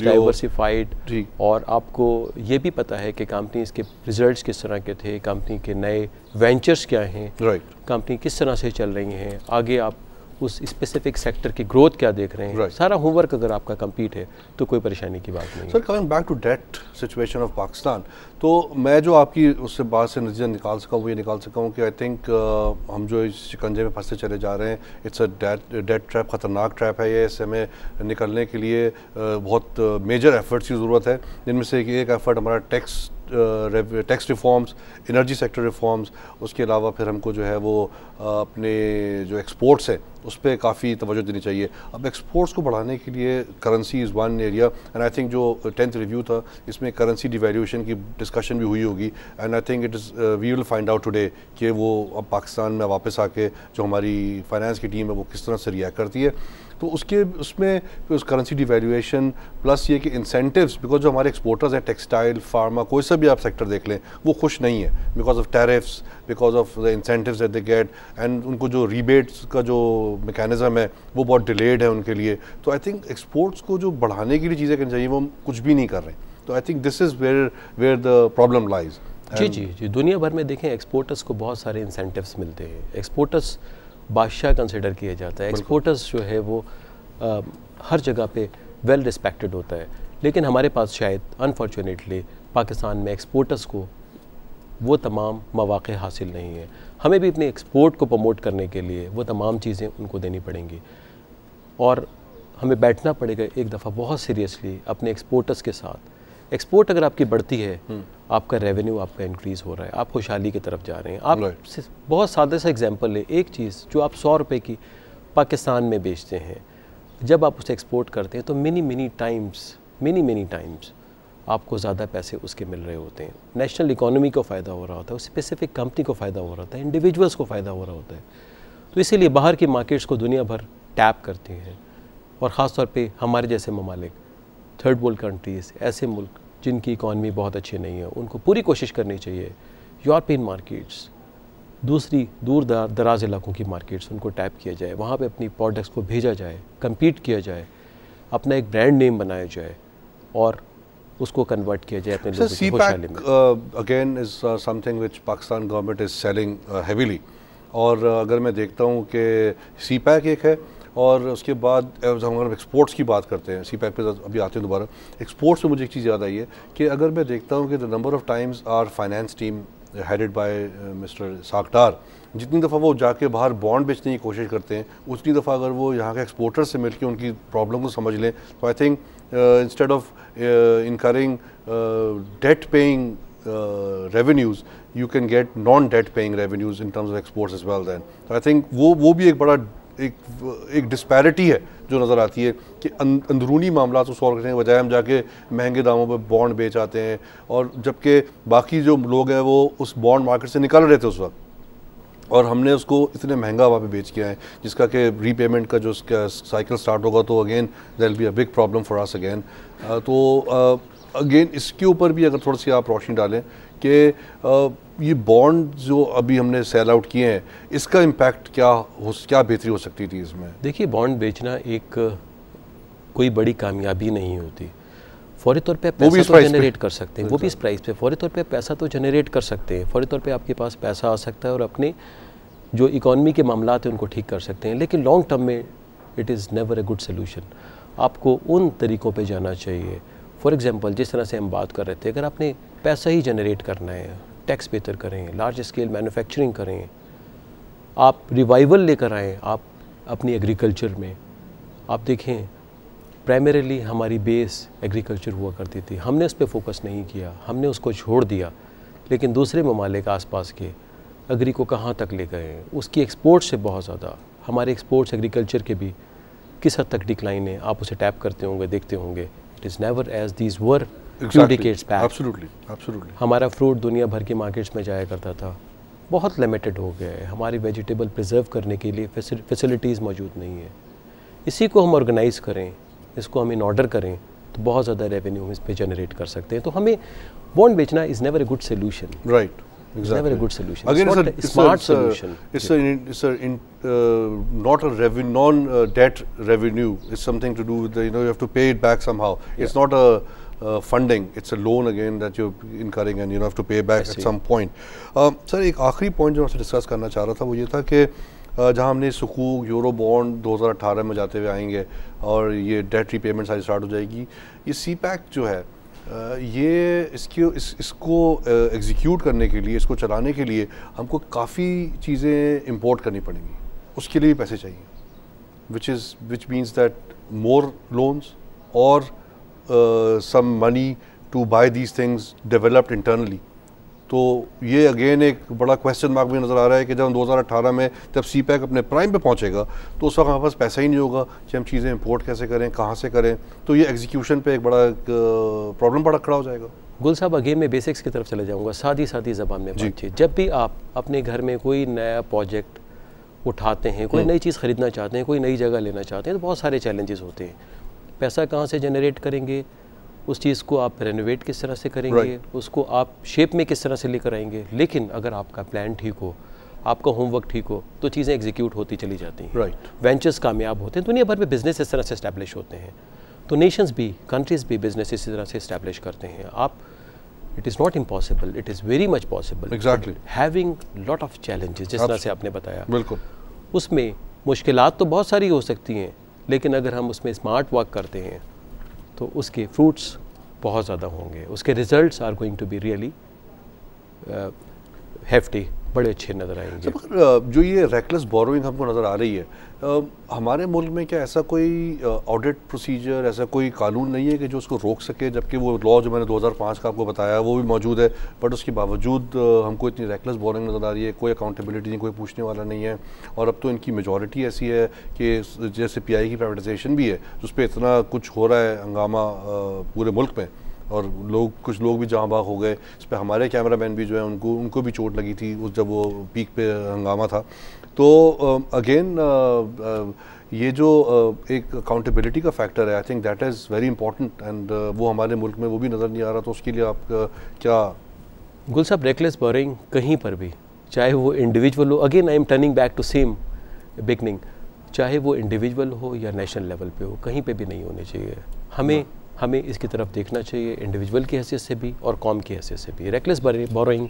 S1: diversified और आपको ये भी पता है कि कंपनी के रिजल्ट्स किस तरह के थे कंपनी के नए वेंचर्स क्या हैं राइट right. कंपनी किस तरह से चल रही हैं आगे आप उस स्पेसिफिक सेक्टर की ग्रोथ क्या देख रहे हैं right. सारा होमवर्क अगर आपका कंप्लीट है तो कोई
S2: परेशानी की बात नहीं sir coming back to debt situation of Pakistan तो मैं जो आपकी उससे बात से नतीजा निकाल सका हूँ ये निकाल सका हूँ कि आई थिंक uh, हम जो इस शिकंजे में फंसे चले जा रहे हैं इट्स अ डेट ट्रैप ख़तरनाक ट्रैप है ये इससे हमें निकलने के लिए uh, बहुत मेजर uh, एफर्ट्स की ज़रूरत है जिनमें से एक एफर्ट हमारा tax tax reforms energy sector reforms उसके अलावा फिर हमको जो है वो अपने जो एक्सपोर्ट्स हैं उस पर काफ़ी तवज्जो देनी चाहिए अब एक्सपोर्ट्स को बढ़ाने के लिए currency is one area and I think जो टेंथ रिव्यू था इसमें करेंसी डिवेल्यूशन की डिस्कशन भी हुई होगी and I think it is we will find out today कि वो अब पाकिस्तान में वापस आके जो हमारी फाइनेंस की टीम है वो किस तरह से रिएक्ट करती है तो उसके उसमें उस करेंसी डिवेल्यूशन प्लस ये कि इंसेंटिव्स बिकॉज जो हमारे एक्सपोर्टर्स हैं टेक्सटाइल फार्मा कोई सा भी आप सेक्टर देख लें वो खुश नहीं है because of tariffs because of the incentive at the gate and उनको जो रिबेट्स का जो मेकेनिज़म है वो बहुत डिलेड है उनके लिए तो आई थिंक एक्सपोर्ट्स को जो बढ़ाने के लिए चीज़ें करनी चाहिए वो हम कुछ भी नहीं कर रहे तो I think this is where where the problem lies जी जी जी दुनिया भर में देखें एक्सपोर्टर्स को बहुत सारे
S1: इंसेंटिवस मिलते हैं एक्सपोर्टर्स बादशाह कंसिडर किया जाता है एक्सपोर्टर्स जो है वो आ, हर जगह पे वेल रिस्पेक्टेड होता है लेकिन हमारे पास शायद अनफॉर्चुनेटली पाकिस्तान में एक्सपोर्टर्स को वो तमाम मौाक़े हासिल नहीं हैं हमें भी अपने एक्सपोर्ट को प्रमोट करने के लिए वो तमाम चीज़ें उनको देनी पड़ेंगी और हमें बैठना पड़ेगा एक दफ़ा बहुत सीरियसली अपने एक्सपोर्टर्स के साथ एक्सपोर्ट अगर आपकी बढ़ती है हम्म। आपका रेवेन्यू आपका इंक्रीज़ हो रहा है आप खुशहाली की तरफ जा रहे हैं आप बहुत सादे सा एग्जाम्पल लें एक चीज़ जो आप सौ रुपये की पाकिस्तान में बेचते हैं जब आप उसे एक्सपोर्ट करते हैं तो many many times many many times आपको ज़्यादा पैसे उसके मिल रहे होते हैं नेशनल इकोनॉमी को फ़ायदा हो रहा होता है स्पेसिफिक कंपनी को फ़ायदा हो रहा होता है इंडिविजुअल्स को फ़ायदा हो रहा होता है तो इसीलिए बाहर की मार्केट्स को दुनिया भर टैप करती हैं और ख़ास तौर पर हमारे जैसे ममालिक थर्ड वर्ल्ड कंट्रीज़ ऐसे मुल्क जिनकी इकानमी बहुत अच्छी नहीं है उनको पूरी कोशिश करनी चाहिए यूरोपियन मार्केट्स दूसरी दूर दराज इलाकों की मार्केट्स उनको टैप किया जाए वहाँ पे अपनी प्रोडक्ट्स को भेजा जाए कम्पीट किया जाए अपना एक ब्रांड नेम बनाया जाए और उसको कन्वर्ट किया जाए अपने
S2: again is something which Pakistan government is selling heavily और uh, अगर मैं देखता हूँ कि सी पैक एक है और उसके बाद हम एक्सपोर्ट्स की बात करते हैं सी पैक पर अभी आते हैं दोबारा एक्सपोर्ट्स में मुझे एक चीज़ याद आई है कि अगर मैं देखता हूँ कि the number of times our finance team headed by mister साकटार जितनी दफ़ा वो जाके बाहर बॉन्ड बेचने की कोशिश करते हैं उतनी दफ़ा अगर वो यहाँ के एक्सपोर्टर से मिलकर उनकी प्रॉब्लम को समझ लें तो I think instead of incurring debt paying revenues you can get non debt paying revenues in terms of exports as well then तो आई थिंक वो वो भी एक बड़ा एक एक डिस्पैरिटी है जो नज़र आती है कि अंदरूनी मामला को तो सॉल्व करने के बजाय हम जाके महंगे दामों पर बॉन्ड बेच आते हैं और जबकि बाकी जो लोग हैं वो उस बॉन्ड मार्केट से निकल रहे थे उस वक्त और हमने उसको इतने महंगा वहाँ पे बेच के आए जिसका कि रीपेमेंट का जो साइकिल स्टार्ट होगा तो again that be a big problem for us again तो अगेन इसके ऊपर भी अगर थोड़ी सी आप रोशनी डालें कि ये बॉन्ड जो अभी हमने सेल आउट किए हैं इसका इम्पैक्ट क्या हो क्या बेहतरी हो सकती थी इसमें देखिए बॉन्ड बेचना
S1: एक कोई बड़ी कामयाबी नहीं होती फौरी तौर पे पैसा तो जनरेट कर सकते हैं वो भी इस प्राइस पे फौरी तौर पे पैसा तो जनरेट कर सकते हैं फौरी तौर पे आपके पास पैसा आ सकता है और अपने जो इकॉनमी के मामला हैं उनको ठीक कर सकते हैं लेकिन लॉन्ग टर्म में it is never a good solution आपको उन तरीक़ों पर जाना चाहिए फॉर एग्ज़ाम्पल जिस तरह से हम बात कर रहे थे अगर आपने पैसा ही जनरेट करना है टैक्स बेहतर करें लार्ज स्केल मैनुफैक्चरिंग करें आप रिवाइवल लेकर आएँ आप अपनी एग्रीकल्चर में आप देखें प्राइमरीली हमारी बेस एग्रीकल्चर हुआ करती थी हमने उस पर फोकस नहीं किया हमने उसको छोड़ दिया लेकिन दूसरे ममालिक आसपास के अग्री को कहाँ तक ले गए उसकी एक्सपोर्ट से बहुत ज़्यादा हमारे एक्सपोर्ट्स एग्रीकल्चर के भी किस हद तक डिक्लाइन है आप उसे टैप करते होंगे देखते होंगे it is never as these were हमारा फ्रूट दुनिया भर के मार्केट्स में जाया करता था बहुत लिमिटेड हो गया है हमारी वेजिटेबल प्रिजर्व करने के लिए फैसिलिटीज़ मौजूद नहीं है इसी को हम ऑर्गेनाइज़ करें इसको हम इन ऑर्डर करें तो बहुत ज़्यादा रेवेन्यू हम इस पर जनरेट कर सकते हैं तो हमें बॉन्ड बेचना is never a good solution right आखिरी पॉइंट जो
S2: डिस्कस करना चाह रहा था वो ये था कि जहां हमने सुकूक यूरो बॉन्ड 2018 में जाते हुए आएंगे और ये डेट रीपेमेंट सारी स्टार्ट हो जाएगी ये सी पैक जो है ये इसके इस, इसको एग्जीक्यूट करने के लिए इसको चलाने के लिए हमको काफ़ी चीज़ें इम्पोर्ट करनी पड़ेंगी उसके लिए भी पैसे चाहिए which is which means that more loans और some money to buy these things developed internally तो ये अगेन एक बड़ा क्वेश्चन मार्क भी नज़र आ रहा है कि जब हम 2018 में जब सी पैक अपने प्राइम पे पहुंचेगा तो उस वक्त हमारे पास पैसा ही नहीं होगा कि हम चीज़ें इंपोर्ट कैसे करें कहाँ से करें तो ये एग्जीक्यूशन पे एक बड़ा एक प्रॉब्लम बड़ा खड़ा हो जाएगा
S1: गुल साहब अगेन मैं बेसिक्स की तरफ चले जाऊँगा सादी सादी जबान में जी जब भी आप अपने घर में कोई नया प्रोजेक्ट उठाते हैं कोई हम्म। नई चीज़ ख़रीदना चाहते हैं कोई नई जगह लेना चाहते हैं तो बहुत सारे चैलेंजेस होते हैं पैसा कहाँ से जनरेट करेंगे उस चीज़ को आप रेनोवेट किस तरह से करेंगे right. उसको आप शेप में किस तरह से लेकर आएंगे लेकिन अगर आपका प्लान ठीक हो आपका होमवर्क ठीक हो तो चीज़ें एग्जीक्यूट होती चली जाती हैं राइट right. वेंचर्स कामयाब होते हैं दुनिया भर में बिजनेस इस तरह से इस्टेब्लिश होते हैं तो नेशंस भी कंट्रीज़ भी बिजनेस इसी तरह से इस्टेब्लिश करते हैं आप it is not impossible it is very much possible exactly having lot of challenges जिस तरह से आपने बताया बिल्कुल उसमें मुश्किल तो बहुत सारी हो सकती हैं लेकिन अगर हम उसमें स्मार्ट वर्क करते हैं तो उसके फ्रूट्स बहुत ज़्यादा होंगे उसके results are going to be really hefty बड़े अच्छे नज़र आएंगे
S2: सर अच्छा, जो ये रेकलेस बोरोइंग हमको नज़र आ रही है आ, हमारे मुल्क में क्या ऐसा कोई ऑडिट प्रोसीजर ऐसा कोई कानून नहीं है कि जो उसको रोक सके जबकि वो लॉ जो मैंने 2005 का आपको बताया वो भी मौजूद है बट उसके बावजूद हमको इतनी रेकलेस बोरिंग नज़र आ रही है कोई अकाउंटेबिलिटी नहीं कोई पूछने वाला नहीं है और अब तो इनकी मेजोरिटी ऐसी है कि जैसे पी e की प्राइवेटाइजेशन भी है उस पर इतना कुछ हो रहा है हंगामा पूरे मुल्क में और लोग कुछ लोग भी जहाँ बाग हो गए इस पर हमारे कैमरा मैन भी जो है उनको उनको भी चोट लगी थी उस जब वो पीक पे हंगामा था तो अगेन uh, uh, ये जो uh, एक अकाउंटेबिलिटी का फैक्टर है I think that is very important and वो हमारे मुल्क में वो भी नज़र नहीं आ रहा तो उसके लिए आप क्या
S1: गुल साहब रेकलेस बोरिंग कहीं पर भी चाहे वो इंडिविजुअल हो again I am turning back to same beginning चाहे वो इंडिविजुअल हो या नेशनल लेवल पे हो कहीं पे भी नहीं होने चाहिए हमें हमें इसकी तरफ देखना चाहिए इंडिविजुअल की हैसियत से भी और कॉम की हैसियत से भी रेकलेस बोरोइंग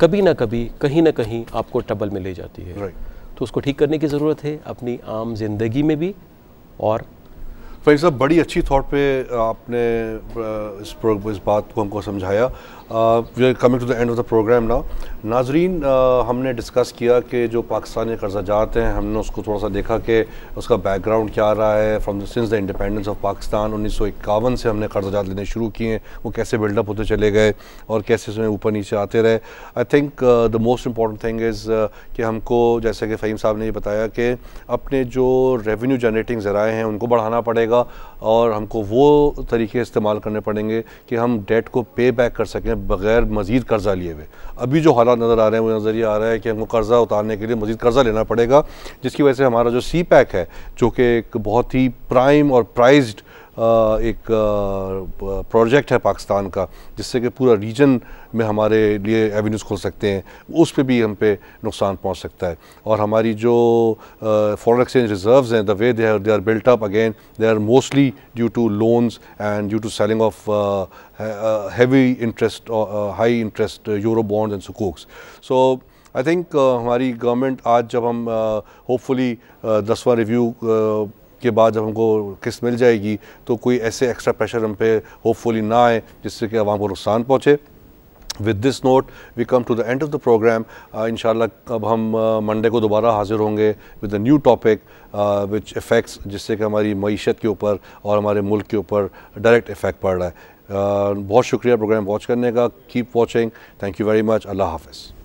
S1: कभी ना कभी कहीं ना कहीं आपको ट्रबल में ले जाती है right. तो उसको ठीक करने की ज़रूरत है अपनी आम जिंदगी में भी और
S2: फैज साहब बड़ी अच्छी थॉट पे आपने इस इस बात को हमको समझाया we are coming to the end of the program now नाजरीन uh, हमने डिस्कस किया कि जो पाकिस्तानी कर्जा जात हैं हमने उसको थोड़ा सा देखा कि उसका बैकग्राउंड क्या रहा है from since the independence of Pakistan उन्नीस से हमने कर्जा जात लेने शुरू किए हैं वो कैसे बिल्डअप होते चले गए और कैसे उसमें ऊपर नीचे आते रहे I think the most important thing is कि हमको जैसे कि फ़हीम साहब ने ये बताया कि अपने जो रेवेन्यू जनरेटिंग ज़राए हैं उनको बढ़ाना पड़ेगा और हमको वो तरीके इस्तेमाल करने पड़ेंगे कि हम डेट को पे बैक कर सकें बगैर मज़ीद कर्ज़ा लिए हुए अभी जो हालात नज़र आ रहे हैं वो नज़र ये आ रहा है कि हमको कर्ज़ा उतारने के लिए मज़ीद कर्ज़ा लेना पड़ेगा जिसकी वजह से हमारा जो सी पैक है जो कि एक बहुत ही प्राइम और प्राइज्ड एक प्रोजेक्ट है पाकिस्तान का जिससे कि पूरा रीजन में हमारे लिए एवेन्यूज़ खोल सकते हैं उस पर भी हम पे नुकसान पहुंच सकता है और हमारी जो फॉरेन एक्सचेंज रिजर्व्स हैं the way they are they are built up again they are mostly due to loans and due to selling of heavy interest high interest euro bond and सुकोक्स सो आई थिंक हमारी गवर्नमेंट आज जब हम होपफुली दसवा रिव्यू के बाद जब हमको किस्त मिल जाएगी तो कोई ऐसे एक्स्ट्रा प्रेशर हम पे होपफुली ना आए जिससे कि आवाम को नुकसान पहुँचे with this note we come to the end of the program in अब हम मंडे uh, को दोबारा हाजिर होंगे with a new topic which effects जिससे कि हमारी मीशत के ऊपर और हमारे मुल्क के ऊपर डायरेक्ट इफ़ेक्ट पड़ रहा है uh, बहुत शुक्रिया प्रोग्राम वॉच करने का keep watching thank you very much अल्लाह हाफिज़